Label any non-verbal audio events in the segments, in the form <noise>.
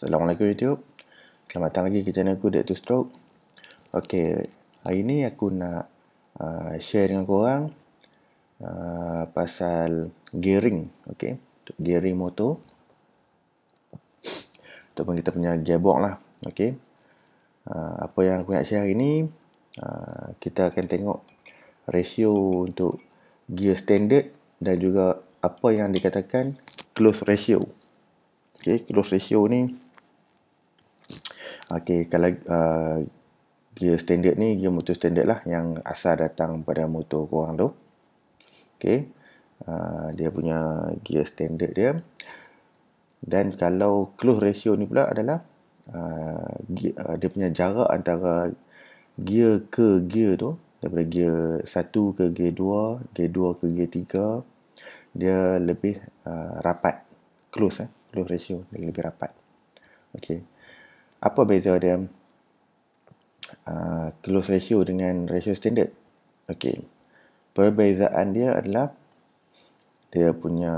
Assalamualaikum YouTube Selamat datang lagi ke channel aku Dead to Stroke Ok Hari ni aku nak uh, Share dengan korang uh, Pasal Gearing Ok Untuk gearing motor Ataupun kita punya gearbox lah Ok uh, Apa yang aku nak share hari ni uh, Kita akan tengok Ratio untuk Gear standard Dan juga Apa yang dikatakan Close ratio Ok Close ratio ni Okay, kalau uh, gear standard ni gear motor standard lah yang asal datang pada motor korang tu. Okay, Uh, dia punya gear standard dia. Dan kalau close ratio ni pula adalah uh, gear, uh, dia punya jarak antara gear ke gear tu daripada gear 1 ke gear 2, gear 2 ke gear 3 dia lebih uh, rapat. Close eh, close ratio dia lebih rapat. Okay apa beza dia uh, close ratio dengan ratio standard okey perbezaan dia adalah dia punya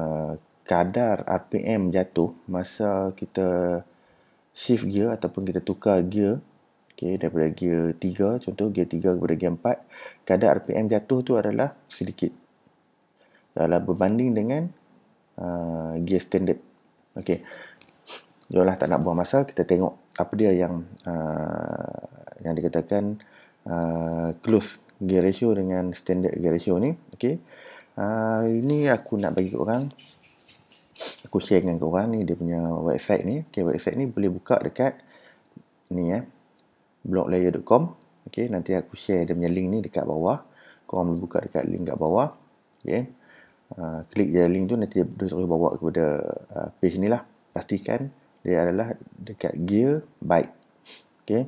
kadar RPM jatuh masa kita shift gear ataupun kita tukar gear okey daripada gear 3 contoh gear 3 kepada gear 4 kadar RPM jatuh tu adalah sedikit dalam berbanding dengan uh, gear standard okey jomlah tak nak buang masa kita tengok apa dia yang uh, yang dikatakan uh, close gear ratio dengan standard gear ratio ni okey uh, ini aku nak bagi ke aku share dengan korang ni dia punya website ni okey website ni boleh buka dekat ni eh bloglayer.com, okey nanti aku share dia punya link ni dekat bawah korang boleh buka dekat link kat bawah okey uh, klik je link tu nanti dia terus bawa kepada uh, page ni lah pastikan dia adalah dekat gear bike okay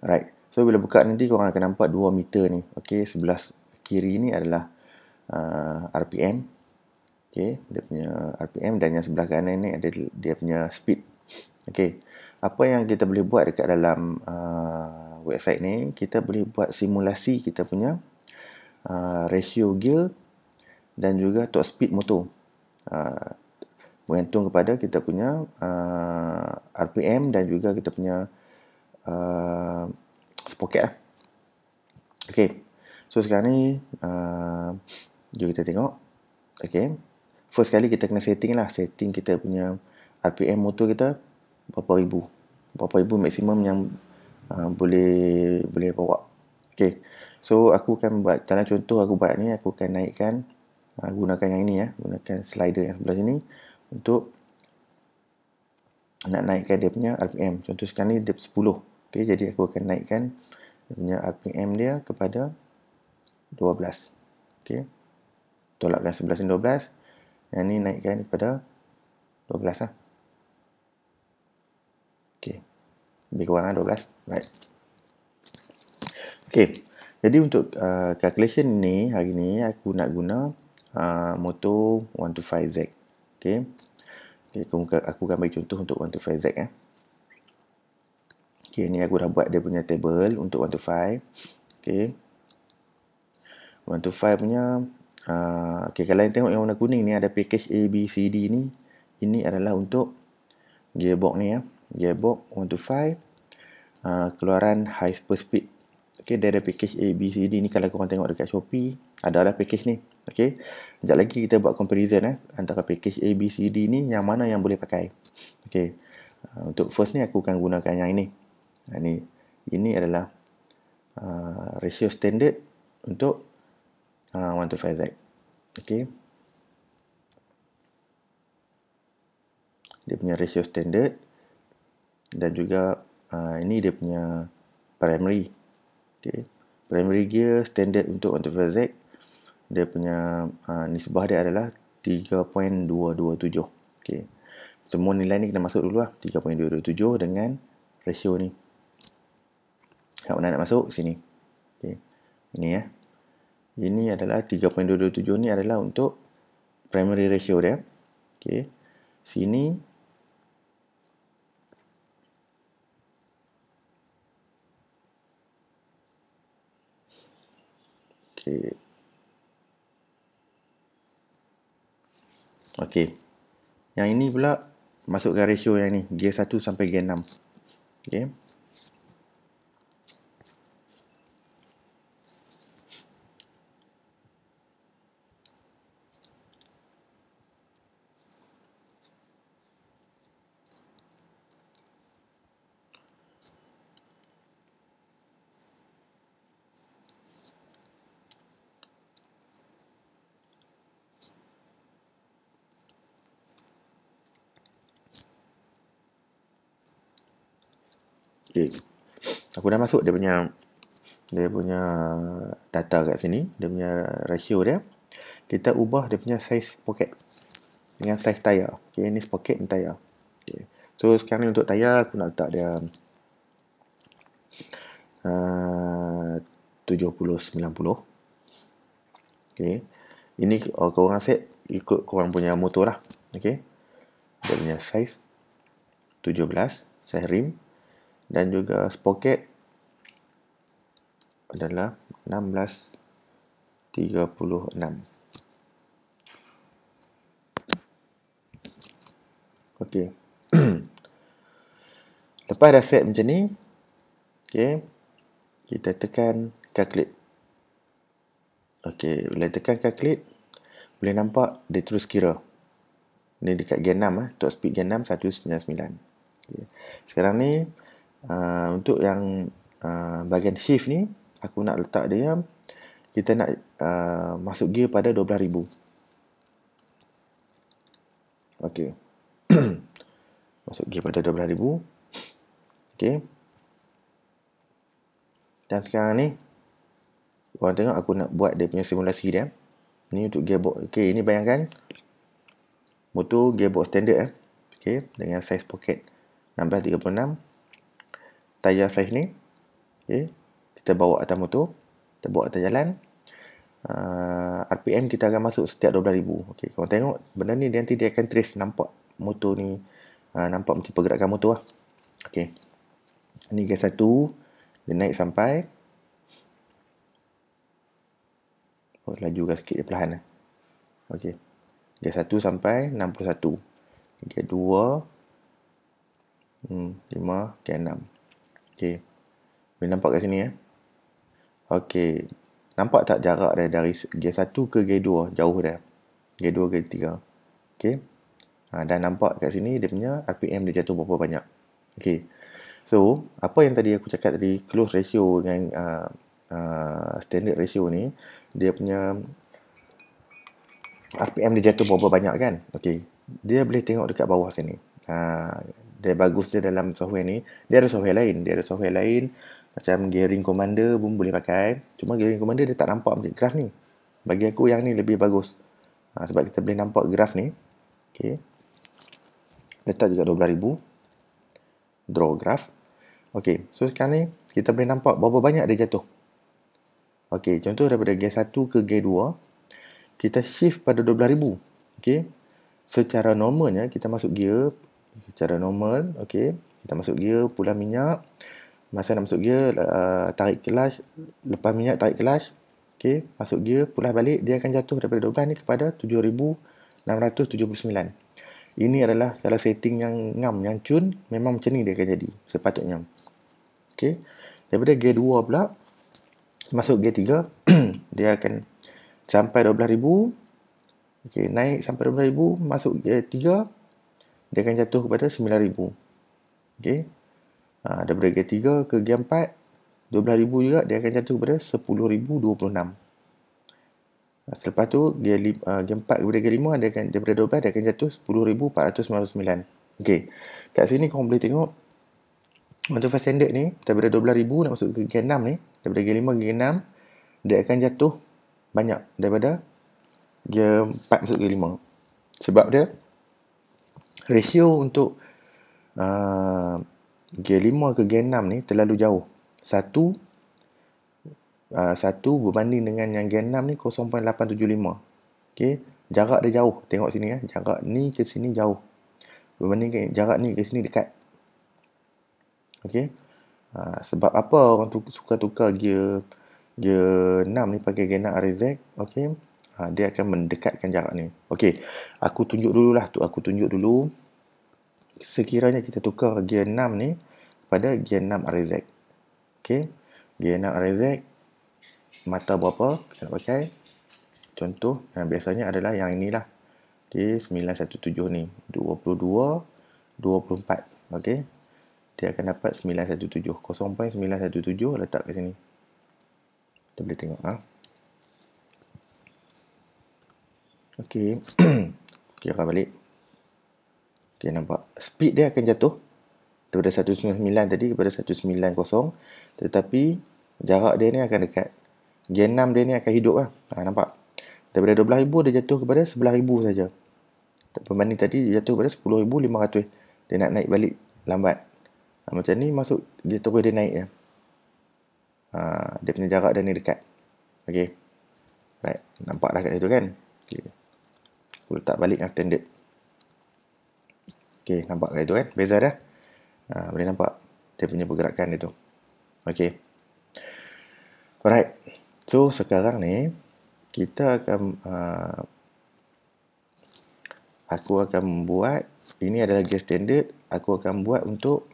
right so bila buka nanti korang akan nampak 2 meter ni okay sebelah kiri ni adalah uh, RPM okay dia punya RPM dan yang sebelah kanan ni ada dia punya speed okay apa yang kita boleh buat dekat dalam uh, website ni kita boleh buat simulasi kita punya uh, ratio gear dan juga top speed motor uh, bergantung kepada kita punya uh, RPM dan juga kita punya uh, spoket lah. Okay. So sekarang ni uh, jom kita tengok. Okay. First kali kita kena setting lah. Setting kita punya RPM motor kita berapa ribu. Berapa ribu maksimum yang uh, boleh boleh bawa. Okay. So aku akan buat dalam contoh aku buat ni aku akan naikkan uh, gunakan yang ini ya. Gunakan slider yang sebelah sini untuk nak naikkan dia punya RPM. Contoh sekarang ni dia 10. Okay, jadi aku akan naikkan dia punya RPM dia kepada 12. Okay. Tolakkan 11 dan 12. Yang ni naikkan kepada 12 lah. Okay. Lebih kurang lah 12. Baik. Okay. Jadi untuk uh, calculation ni hari ni aku nak guna uh, motor 125Z okay. ok aku, aku akan bagi contoh untuk 125z eh. ok ni aku dah buat dia punya table untuk to 125 to 125 punya uh, ah, ok kalau yang tengok yang warna kuning ni ada package A, B, C, D ni ini adalah untuk gearbox ni ya. Eh. gearbox 125 uh, ah, keluaran high speed ok dia ada package A, B, C, D ni kalau korang tengok dekat Shopee ada lah package ni Okey. Sekejap lagi kita buat comparison eh antara package A B C D ni yang mana yang boleh pakai. Okey. Uh, untuk first ni aku akan gunakan yang ini. Ha, ini ini adalah uh, ratio standard untuk uh, ah, 1 to 5 Z. Okey. Dia punya ratio standard dan juga uh, ini dia punya primary. Okey. Primary gear standard untuk 1 to 5 Z dia punya uh, nisbah dia adalah 3.227 okay. semua nilai ni kena masuk dulu lah 3.227 dengan ratio ni kat mana nak masuk? sini okay. ini ya ini adalah 3.227 ni adalah untuk primary ratio dia ok sini ok Ok. Yang ini pula masukkan ratio yang ni. Gear 1 sampai gear 6. Ok. Okay. Aku dah masuk dia punya dia punya data kat sini, dia punya ratio dia. Kita ubah dia punya size pocket dengan size tayar. Okey, ini pocket ni tayar. Okay. So sekarang ni untuk tayar aku nak letak dia uh, 70-90 Okay Ini kau oh, korang set Ikut korang punya motor lah Okay Dia punya size 17 Size rim dan juga sprocket adalah 16.36 ok <clears throat> lepas dah set macam ni ok kita tekan calculate ok bila tekan calculate boleh nampak dia terus kira ni dekat gen 6 eh, top speed gen 6 199 okay. sekarang ni Ah, untuk yang uh, bahagian shift ni aku nak letak dia kita nak uh, masuk gear pada 12000. Okey. <clears throat> masuk gear pada 12000. Okey. Dan sekarang ni korang tengok aku nak buat dia punya simulasi dia. Ni untuk gearbox. Okey, ini bayangkan motor gearbox standard eh. Okey, dengan size pocket 1636 tayar flash ni okay. kita bawa atas motor kita bawa atas jalan uh, ah, RPM kita akan masuk setiap 12,000 okay. korang tengok benda ni nanti dia akan trace nampak motor ni uh, nampak macam pergerakan motor lah ok ni gas satu, dia naik sampai oh, laju kan sikit dia perlahan lah. ok gear 1 sampai 61 gear 2 hmm, 5 gear 6 Okey. Boleh nampak kat sini eh. Okey. Nampak tak jarak dia dari G 1 ke G 2? Jauh dia. G 2 ke gear 3. Okey. Ha, dan nampak kat sini dia punya RPM dia jatuh berapa banyak. Okey. So, apa yang tadi aku cakap tadi close ratio dengan uh, uh, standard ratio ni, dia punya RPM dia jatuh berapa banyak kan? Okey. Dia boleh tengok dekat bawah sini. Ha, dia bagus dia dalam software ni dia ada software lain dia ada software lain macam gearing commander pun boleh pakai cuma gearing commander dia tak nampak macam graf ni bagi aku yang ni lebih bagus ha, sebab kita boleh nampak graf ni ok letak juga 12,000 draw graf ok so sekarang ni kita boleh nampak berapa banyak dia jatuh ok contoh daripada gear 1 ke gear 2 kita shift pada 12,000 ok secara normalnya kita masuk gear secara normal okey kita masuk gear pula minyak masa nak masuk gear uh, tarik kelas lepas minyak tarik kelas okey masuk gear pula balik dia akan jatuh daripada doban ni kepada 7679 ini adalah salah setting yang ngam yang cun memang macam ni dia akan jadi sepatutnya okey daripada gear 2 pula masuk gear 3 <clears throat> dia akan sampai 12000 okey naik sampai 12000 masuk gear 3 dia akan jatuh kepada 9000 okey ha, daripada gear 3 ke gear 4 12000 juga dia akan jatuh kepada 10026 ha, Selepas tu dia gear 4 ha, kepada gear 5 dia akan daripada 12 dia akan jatuh 10499. Okey. Kat sini kau boleh tengok untuk fast standard ni daripada 12000 nak masuk ke gear 6 ni daripada gear 5 gear 6 dia akan jatuh banyak daripada gear 4 masuk gear 5. Sebab dia ratio untuk uh, G5 ke G6 ni terlalu jauh. Satu uh, satu berbanding dengan yang G6 ni 0.875. Okey, jarak dia jauh. Tengok sini ya, jarak ni ke sini jauh. Berbanding jarak ni ke sini dekat. Okey. Uh, sebab apa orang tu suka tukar gear gear 6 ni pakai 6 Arizek okey ha, dia akan mendekatkan jarak ni Okey, aku tunjuk dulu lah tu aku tunjuk dulu sekiranya kita tukar gear 6 ni pada gear 6 RZ Okey, gear 6 RZ mata berapa kita nak pakai contoh yang biasanya adalah yang inilah di okay, 917 ni 22 24 Okey, dia akan dapat 917 0.917 letak kat sini kita boleh tengok ha? Okey. <clears throat> Kira balik. Okey nampak speed dia akan jatuh daripada 199 tadi kepada 190 tetapi jarak dia ni akan dekat. Gen 6 dia ni akan hidup lah. Ha, nampak. Daripada 12000 dia jatuh kepada 11000 saja. Pembanding tadi dia jatuh kepada 10500. Dia nak naik balik lambat. Ha, macam ni masuk dia terus dia naik ya. Ha, dia punya jarak dia ni dekat. Okey. Baik, nampak dah kat situ kan? Okey. Betul tak balik dengan standard. Okey, nampak ke itu kan? Eh? Beza dah. Ha, boleh nampak dia punya pergerakan dia tu. Okey. Alright. So, sekarang ni kita akan uh, aku akan membuat ini adalah gas standard. Aku akan buat untuk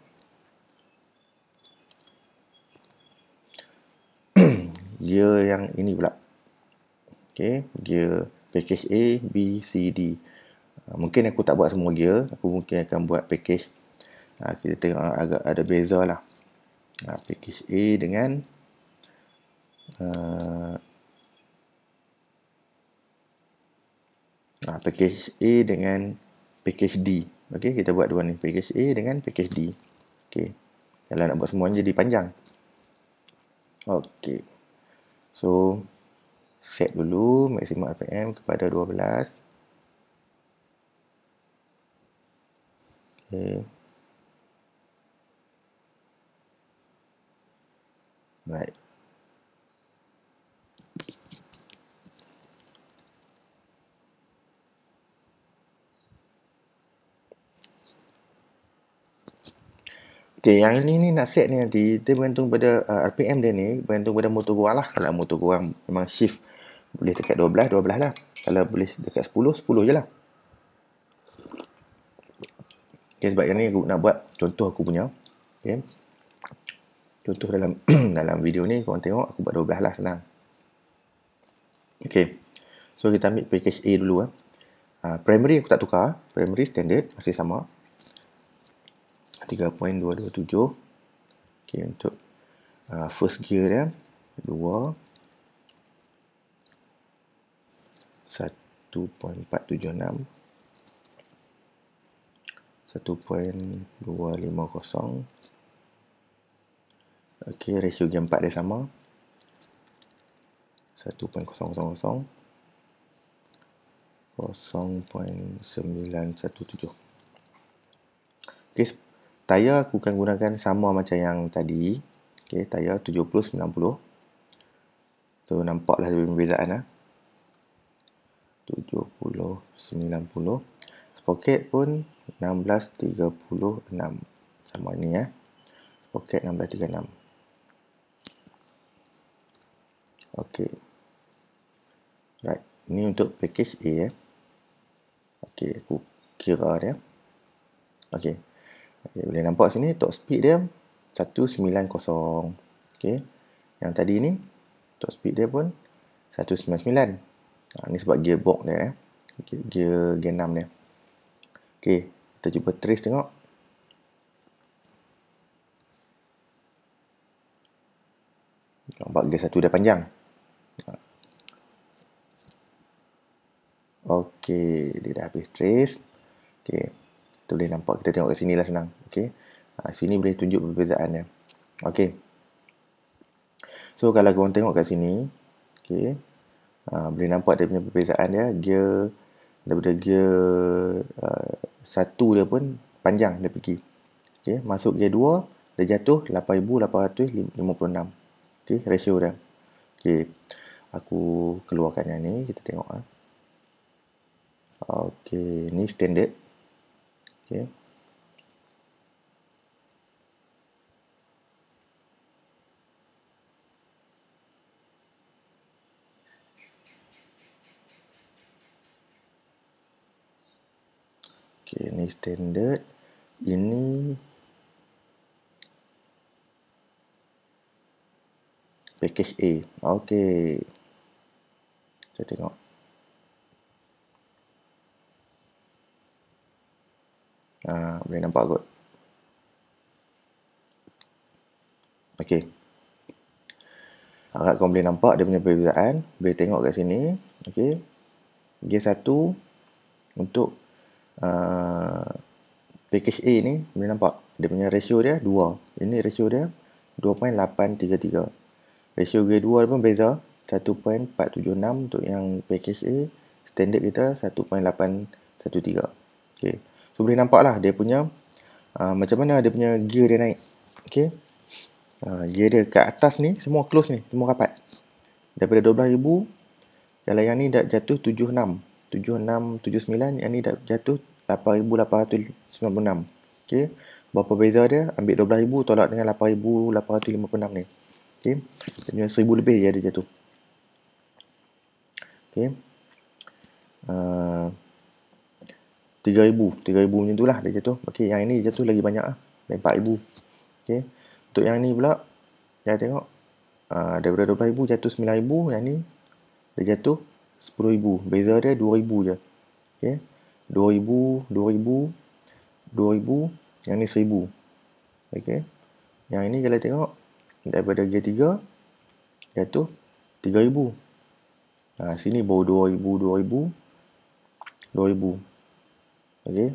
<clears throat> gear yang ini pula. Okey, gear package A, B, C, D. Ah, mungkin aku tak buat semua gear, aku mungkin akan buat package ah, kita tengok ah, agak ada beza lah. Package A dengan uh, package A dengan package D. Okey, kita buat dua ni. Package A dengan package D. Okey. Kalau nak buat semuanya jadi panjang. Okay. So, set dulu maksimum RPM kepada 12. Okay. Right. Okay, yang ini ni nak set ni nanti, dia bergantung pada uh, RPM dia ni, bergantung pada motor gua lah. Kalau motor gua memang shift boleh dekat 12, 12 lah. Kalau boleh dekat 10, 10 je lah. Okay, ya, sebab yang ni aku nak buat contoh aku punya. Okay. Ya. Contoh dalam <clears throat> dalam video ni, korang tengok aku buat 12 lah senang. Okay. So, kita ambil package A dulu lah. Uh, primary aku tak tukar. Primary standard masih sama. 3.227. Okay, untuk uh, first gear dia. 2. Okey, ratio jam 4 dia sama. 1.000 0.917. Okey, tayar aku akan gunakan sama macam yang tadi. Okey, tayar 70 90. So nampaklah perbezaan ah. Ha? 17.90 Sprocket pun 16.36 Sama ni ya Sprocket 16.36 Ok Right Ni untuk package A ya eh. Ok aku kira dia Ok, okay Boleh nampak sini top speed dia 1.90 Ok Yang tadi ni Top speed dia pun 199 ha, ni sebab gearbox dia eh. gear, gear 6 dia ok kita cuba trace tengok nampak gear 1 dah panjang ha. ok dia dah habis trace ok kita boleh nampak kita tengok kat sini lah senang ok ha, sini boleh tunjuk perbezaan dia ok so kalau korang tengok kat sini Okay. Ha, boleh nampak dia punya perbezaan dia. Dia daripada gear uh, satu dia pun panjang dia pergi. Okay, masuk gear dua, dia jatuh 8,856. Okay, ratio dia. Okay, aku keluarkan yang ni. Kita tengok. Ha. Okay, ni standard. Okay. Okey, ni standard. Ini package A. Okey. Kita tengok. Ah, boleh nampak kot. Okey. Harap kau boleh nampak dia punya perbezaan. Boleh tengok kat sini. Okey. G1 untuk Ah, package A ni boleh nampak dia punya ratio dia 2 ini ratio dia 2.833 ratio g 2 dia pun beza 1.476 untuk yang package standard kita 1.813 ok so boleh nampak lah dia punya uh, macam mana dia punya gear dia naik ok uh, ah, gear dia kat atas ni semua close ni semua rapat daripada 12,000 kalau yang ni dah jatuh 76 76, 79 yang ni dah jatuh 8896 ok berapa beza dia ambil 12000 tolak dengan 8856 ni ok dia 1000 lebih je ah, lah dia jatuh ok a uh, 3000 3000 macam itulah dia jatuh ok yang ini jatuh lagi banyak ah 4000 ok untuk yang ni pula saya tengok a uh, daripada 12000 jatuh 9000 yang ni dia jatuh 10000 beza dia 2000 je okey 2000, 2000, 2000, yang ni 1000. Okey. Yang ini kalau tengok daripada G3 jatuh 3000. Ha sini baru 2000, 2000, 2000. Okey.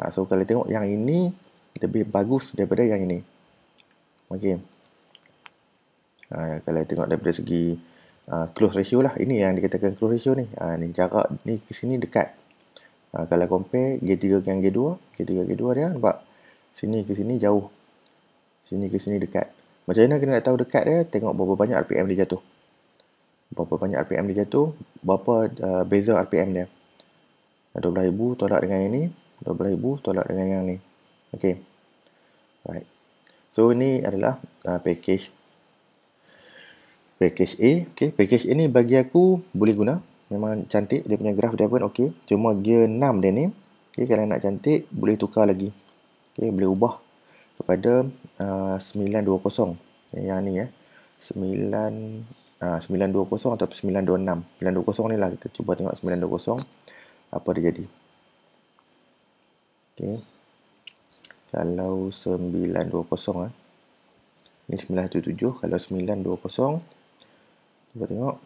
Ha so kalau tengok yang ini lebih bagus daripada yang ini. Okey. Ha kalau tengok daripada segi uh, close ratio lah ini yang dikatakan close ratio ni. Ha ni jarak ni ke sini dekat. Ha, kalau compare G3 dengan G2, G3 G2 dia nampak sini ke sini jauh. Sini ke sini dekat. Macam mana kita nak tahu dekat dia? Tengok berapa banyak RPM dia jatuh. Berapa banyak RPM dia jatuh, berapa uh, beza RPM dia. 12,000 tolak dengan yang ni, 12,000 tolak dengan yang ni. Okay. Right. So, ni adalah uh, package. Package A. Okay. Package A ni bagi aku boleh guna memang cantik dia punya graf dia pun okey cuma gear 6 dia ni okey kalau nak cantik boleh tukar lagi okey boleh ubah kepada uh, ah, 920 yang, yang ni ya 9 uh, 920 atau 926 920 ni lah kita cuba tengok 920 apa dia jadi okey kalau 920 ah ni 977 kalau 920 cuba tengok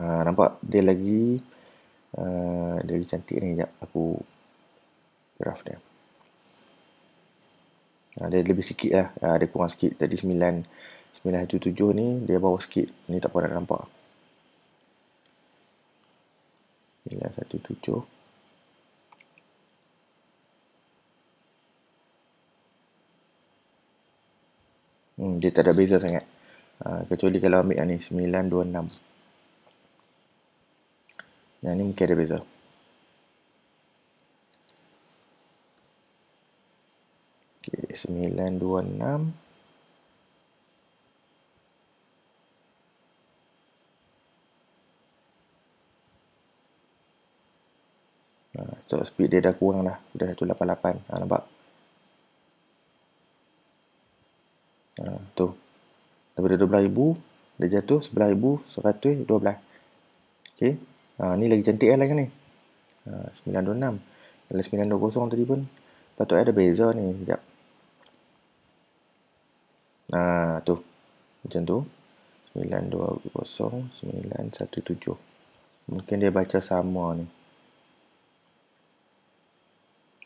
Ah, nampak dia lagi uh, dia lagi cantik ni jap aku graf dia. Ah, dia lebih sikit lah. Ah, dia kurang sikit. Tadi 9 917 ni dia bawa sikit. Ni tak pernah nampak. 917 Hmm, dia tak ada beza sangat. Uh, kecuali kalau ambil yang ni 926. يعني ممكن يبقى ده سميلان دو النام so speed dia dah kurang dah dah 188 ha, nampak ha, tu daripada 12,000 dia jatuh 11,000 112 ok Ha, ni lagi cantik eh line ni. Ha, 926. Kalau 920 tadi pun patut eh, ada beza ni. Sekejap. Ha, tu. Macam tu. 920, 917. Mungkin dia baca sama ni.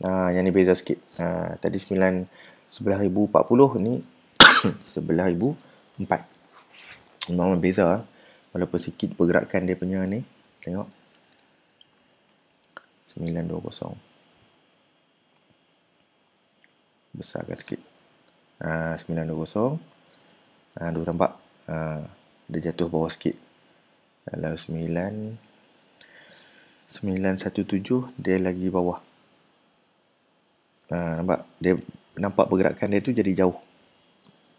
Ha, yang ni beza sikit. Ha, tadi 9, 11,040 ni 11,004. <coughs> Memang beza. Walaupun sikit pergerakan dia punya ni tengok 920 besar agak sikit uh, 920 uh, dua tempat ha, uh, ha, dia jatuh bawah sikit kalau 9 917 dia lagi bawah uh, nampak dia nampak pergerakan dia tu jadi jauh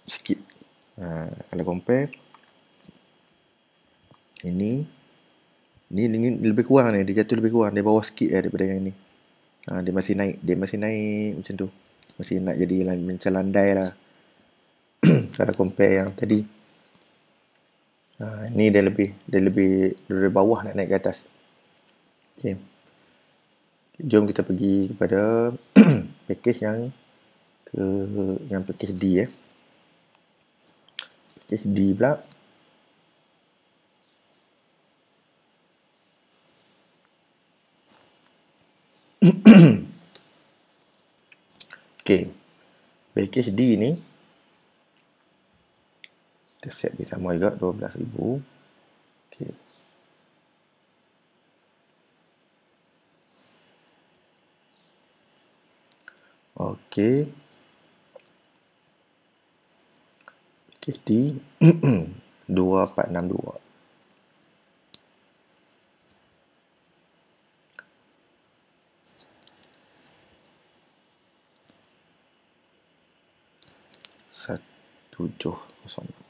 sikit uh, kalau compare ini Ni, ni, ni lebih kurang ni. Dia jatuh lebih kurang. Dia bawah sikit lah daripada yang ni. Ha, dia masih naik. Dia masih naik macam tu. Masih nak jadi macam landai lah. <clears throat> Kalau compare yang tadi. Ha, ni dia lebih. Dia lebih dari bawah nak naik ke atas. Okay. Jom kita pergi kepada <clears throat> package yang ke yang package D eh. Package D pula. <coughs> okay package D ni kita set B sama juga 12,000 okay okay package D 2462 <coughs> tujuh kosong enam.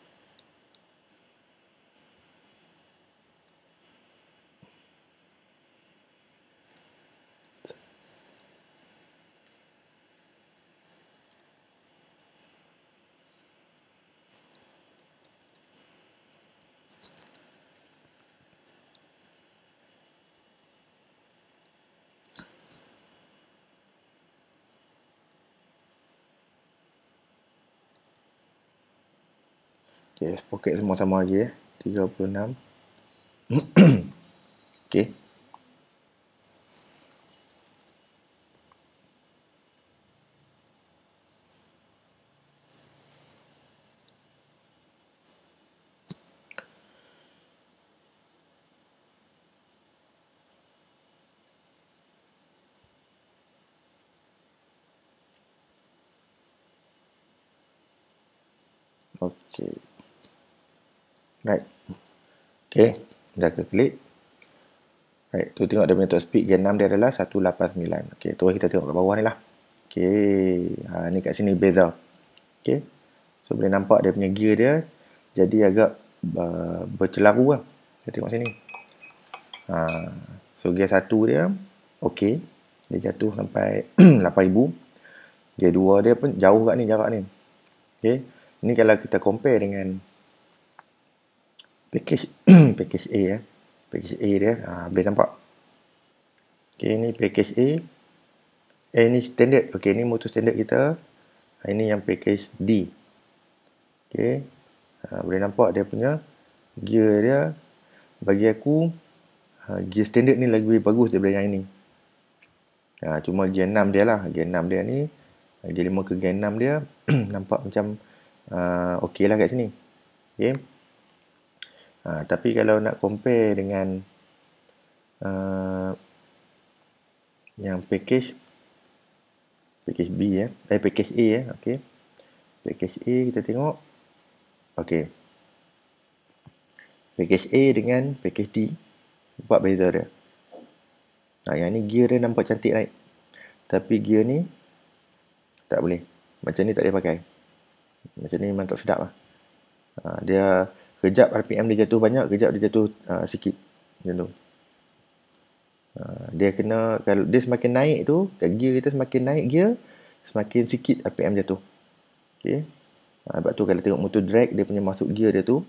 bracket semua sama aje eh 36 <coughs> okey Okey, dah kita klik. Baik, tu tengok dia punya top speed gen 6 dia adalah 189. Okey, tu kita tengok kat bawah ni lah. Okey, ha, ni kat sini beza. Okey, so boleh nampak dia punya gear dia jadi agak uh, bercelaru lah. Kita tengok sini. Ha, so gear 1 dia, okey. Dia jatuh sampai 8,000. <clears throat> Gear 2 dia pun jauh kat ni jarak ni. Okey, ni kalau kita compare dengan package <clears throat> package A eh. Package A dia. Ha, habis nampak. Okay, ni package A. Eh, ni standard. Okay, ni motor standard kita. Ha, ini yang package D. Okay. Ha, boleh nampak dia punya gear dia. Bagi aku, ha, gear standard ni lagi bagus daripada yang ini. Ha, cuma gear 6 dia lah. Gear 6 dia ni. Gear 5 ke gear 6 dia. <clears throat> nampak macam uh, okay lah kat sini. Okay. Ha, tapi kalau nak compare dengan uh, yang package package B ya, eh. eh package A ya, eh. okey. Package A kita tengok. Okey. Package A dengan package D buat beza dia. Ha, yang ni gear dia nampak cantik naik. Like. Tapi gear ni tak boleh. Macam ni tak boleh pakai. Macam ni memang tak sedap lah. Ha, dia kejap RPM dia jatuh banyak, kejap dia jatuh uh, sikit macam tu. Uh, dia kena kalau dia semakin naik tu, gear kita semakin naik gear, semakin sikit RPM jatuh. Okey. Uh, sebab tu kalau tengok motor drag dia punya masuk gear dia tu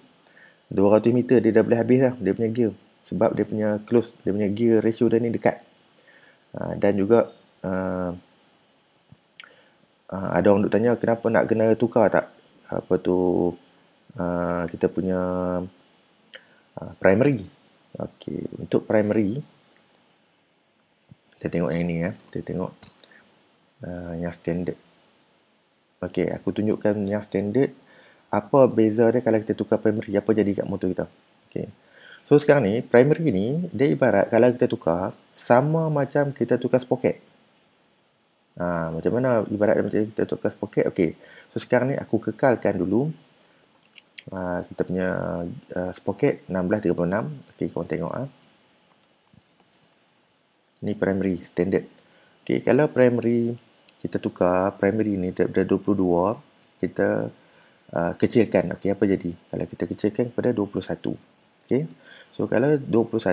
200 meter dia dah boleh habis lah dia punya gear sebab dia punya close dia punya gear ratio dia ni dekat uh, dan juga uh, uh, ada orang duk tanya kenapa nak kena tukar tak apa tu Ah, kita punya uh, primary. Okey, untuk primary kita tengok yang ni ya. Kita tengok uh, yang standard. Okey, aku tunjukkan yang standard apa beza dia kalau kita tukar primary apa jadi kat motor kita. Okey. So sekarang ni primary ni dia ibarat kalau kita tukar sama macam kita tukar sprocket. Ha, macam mana ibarat macam kita tukar sprocket. Okey. So sekarang ni aku kekalkan dulu Ah, kita punya uh, sprocket 16.36 ok korang tengok ah. ni primary standard ok kalau primary kita tukar ah, primary ni daripada 22 kita uh, kecilkan ok apa jadi kalau kita kecilkan kepada 21 ok so kalau 21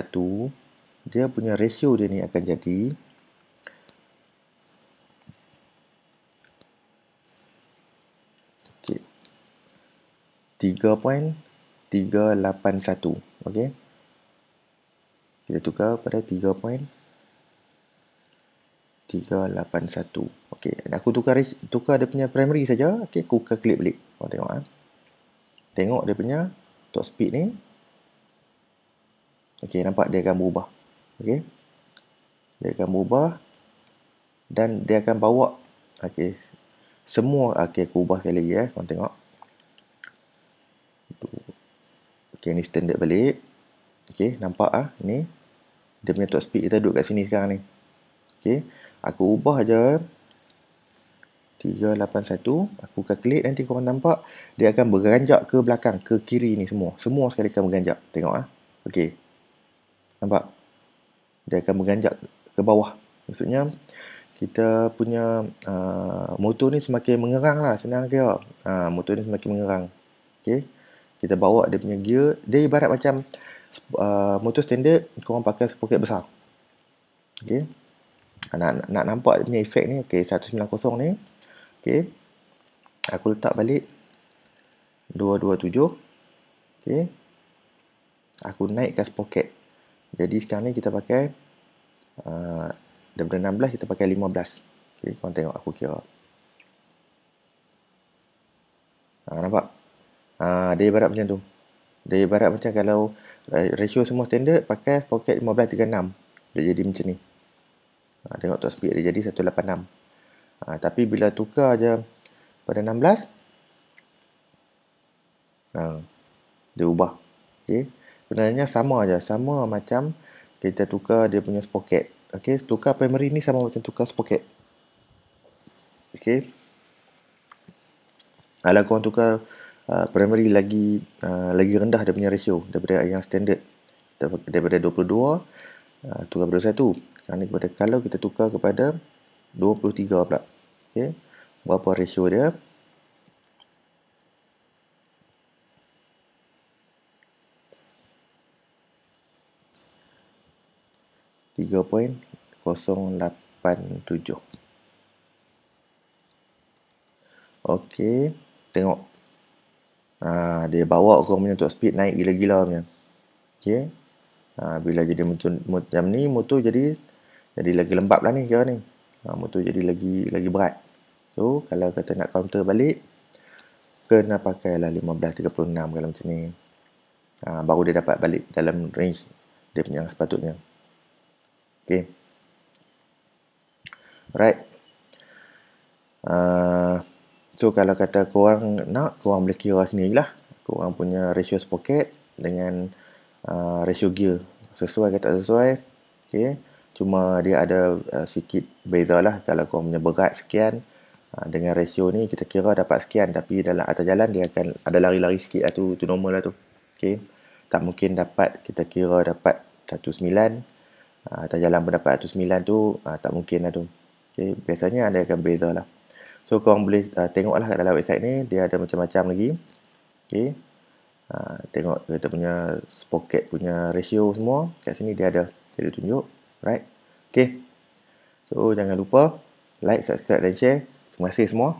dia punya ratio dia ni akan jadi 3.381 okey kita tukar pada 3.381 okey aku tukar tukar dia punya primary saja okey aku ke klik balik kau tengok ah tengok dia punya top speed ni okey nampak dia akan berubah okey dia akan berubah dan dia akan bawa okey semua okey aku ubah sekali lagi eh kau tengok 3.381 Okay, ni standard balik. Okay, nampak ah ni. Dia punya top speed kita duduk kat sini sekarang ni. Okay, aku ubah je. 381. Aku akan klik nanti korang nampak. Dia akan beranjak ke belakang, ke kiri ni semua. Semua sekali akan beranjak. Tengok ah. Okay. Nampak? Dia akan beranjak ke bawah. Maksudnya, kita punya uh, motor ni semakin mengerang lah. Senang ke? Uh, ah, motor ni semakin mengerang. Okay kita bawa dia punya gear dia ibarat macam uh, motor standard korang pakai sprocket besar ok ah, nak, nak nampak dia punya efek ni ok 190 ni ok aku letak balik 227 ok aku naikkan sprocket jadi sekarang ni kita pakai uh, daripada 16 kita pakai 15 ok korang tengok aku kira ha, nampak Ha, dia ibarat macam tu. Dia ibarat macam kalau eh, ratio semua standard pakai pocket 1536. Dia jadi macam ni. Ha, tengok top speed dia jadi 186. Ha, ah, tapi bila tukar je pada 16. Ha, dia ubah. Okay. Sebenarnya sama aja, Sama macam kita tukar dia punya sprocket. Okay. Tukar primary ni sama macam tukar sprocket. Okay. Kalau korang tukar Ah, primary lagi uh, lagi rendah dia punya ratio daripada yang standard daripada 22 uh, ah, tukar kepada 1 kalau kita tukar kepada 23 pula okay. berapa ratio dia tiga poin kosong lapan tujuh. Okey, tengok ha, dia bawa korang punya top speed naik gila-gila punya okay. ha, bila jadi motor, motor jam ni motor jadi jadi lagi lembab lah ni kira ni ha, motor jadi lagi lagi berat so kalau kata nak counter balik kena pakai lah 15.36 kalau macam ni ha, baru dia dapat balik dalam range dia punya sepatutnya okay? right uh, ha, So kalau kata korang nak, korang boleh kira sendiri lah Korang punya ratio sprocket dengan uh, ratio gear Sesuai ke tak sesuai okay. Cuma dia ada uh, sikit beza lah Kalau korang punya berat sekian uh, Dengan ratio ni kita kira dapat sekian Tapi dalam atas jalan dia akan ada lari-lari sikit lah tu, tu normal lah tu okay. Tak mungkin dapat kita kira dapat 1.9 uh, Atas jalan pun dapat 1.9 tu uh, tak mungkin lah tu okay. Biasanya ada akan beza lah So korang boleh uh, tengok lah kat dalam website ni Dia ada macam-macam lagi okay. uh, Tengok kita punya Spocket punya ratio semua Kat sini dia ada Dia ada tunjuk right? okay. So jangan lupa Like, subscribe dan share Terima kasih semua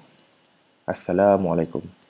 Assalamualaikum